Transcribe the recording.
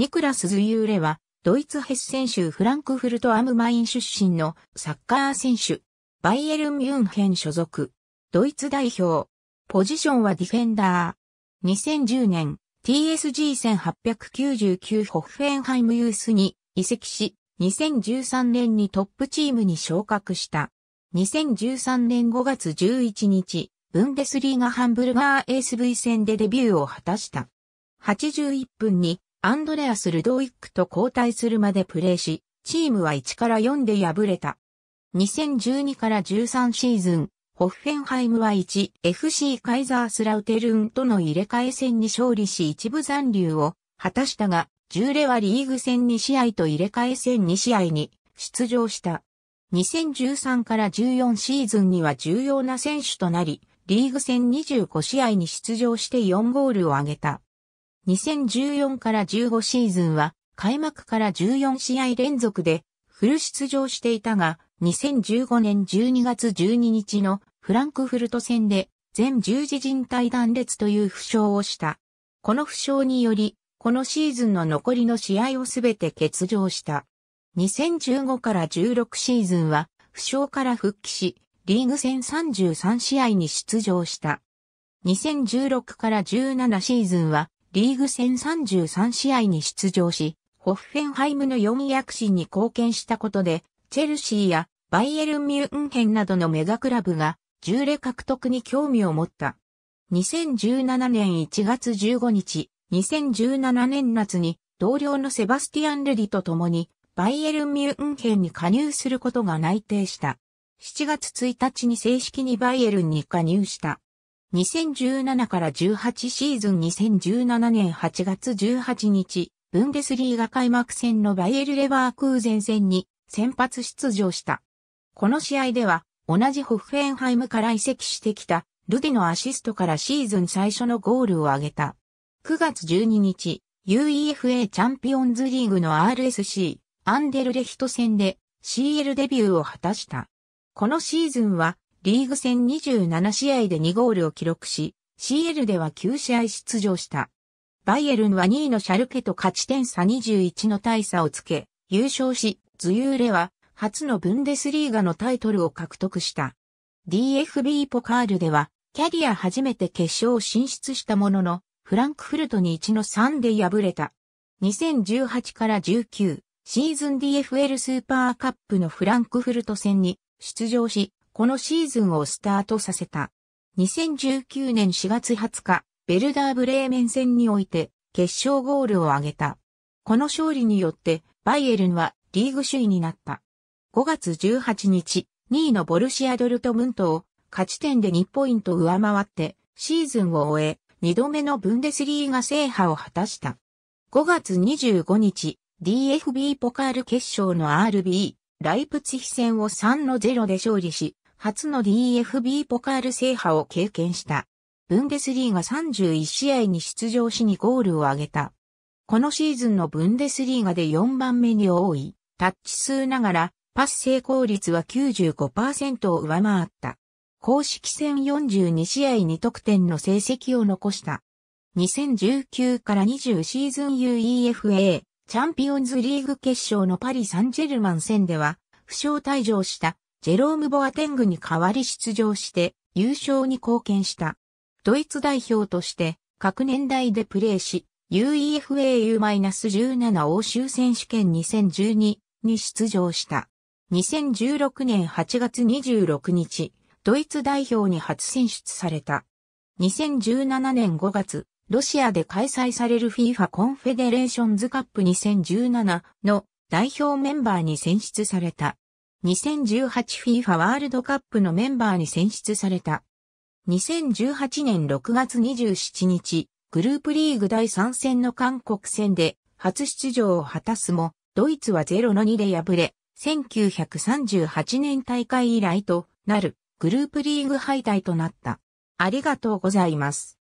ニクラス・ズユーレは、ドイツヘッセン州フランクフルト・アムマイン出身のサッカー選手。バイエルン・ミュンヘン所属。ドイツ代表。ポジションはディフェンダー。2010年、TSG1899 ホッフェンハイムユースに移籍し、2013年にトップチームに昇格した。2013年5月11日、ブンデスリーガハンブルガー SV 戦でデビューを果たした。81分にアンドレアス・ルドウィックと交代するまでプレーし、チームは1から4で敗れた。2012から13シーズン、ホッフェンハイムは 1FC カイザースラウテルンとの入れ替え戦に勝利し一部残留を果たしたが、10レはリーグ戦2試合と入れ替え戦2試合に出場した。2013から14シーズンには重要な選手となり、リーグ戦25試合に出場して4ゴールを挙げた。2014から15シーズンは開幕から14試合連続でフル出場していたが、2015年12月12日のフランクフルト戦で全十字人体断裂という負傷をした。この負傷により、このシーズンの残りの試合をすべて欠場した。2015から16シーズンは、負傷から復帰し、リーグ戦33試合に出場した。2016から17シーズンは、リーグ戦33試合に出場し、ホッフェンハイムの4躍進に貢献したことで、チェルシーやバイエルン・ミュンヘンなどのメガクラブが、従レ獲得に興味を持った。2017年1月15日、2017年夏に、同僚のセバスティアン・ルリと共に、バイエルン・ミュンヘンに加入することが内定した。7月1日に正式にバイエルンに加入した。2017から18シーズン2017年8月18日、ブンデスリーが開幕戦のバイエル・レバークーゼン戦に先発出場した。この試合では、同じホッフェンハイムから移籍してきた、ルディのアシストからシーズン最初のゴールを挙げた。9月12日、UEFA チャンピオンズリーグの RSC、アンデルレヒト戦で CL デビューを果たした。このシーズンはリーグ戦27試合で2ゴールを記録し、CL では9試合出場した。バイエルンは2位のシャルケと勝ち点差21の大差をつけ、優勝し、ズユーレは初のブンデスリーガのタイトルを獲得した。DFB ポカールでは、キャリア初めて決勝進出したものの、フランクフルトに1の3で敗れた。2018から19シーズン DFL スーパーカップのフランクフルト戦に出場し、このシーズンをスタートさせた。2019年4月20日、ベルダーブレーメン戦において決勝ゴールを挙げた。この勝利によってバイエルンはリーグ首位になった。5月18日、2位のボルシアドルトムントを勝ち点で2ポイント上回ってシーズンを終え、2度目のブンデスリーガ制覇を果たした。5月25日、DFB ポカール決勝の RB、ライプツヒ戦を3の0で勝利し、初の DFB ポカール制覇を経験した。ブンデスリーガ31試合に出場しにゴールを挙げた。このシーズンのブンデスリーガで4番目に多い、タッチ数ながら、パス成功率は95%を上回った。公式戦42試合に得点の成績を残した。2019から20シーズン UEFA チャンピオンズリーグ決勝のパリ・サンジェルマン戦では、負傷退場したジェローム・ボアテングに代わり出場して優勝に貢献した。ドイツ代表として各年代でプレーし、UEFAU-17 欧州選手権2012に出場した。2016年8月26日、ドイツ代表に初選出された。2017年5月、ロシアで開催される FIFA コンフェデレーションズカップ2017の代表メンバーに選出された。2018FIFA ワールドカップのメンバーに選出された。2018年6月27日、グループリーグ第3戦の韓国戦で初出場を果たすも、ドイツは0の2で敗れ、1938年大会以来となるグループリーグ敗退となった。ありがとうございます。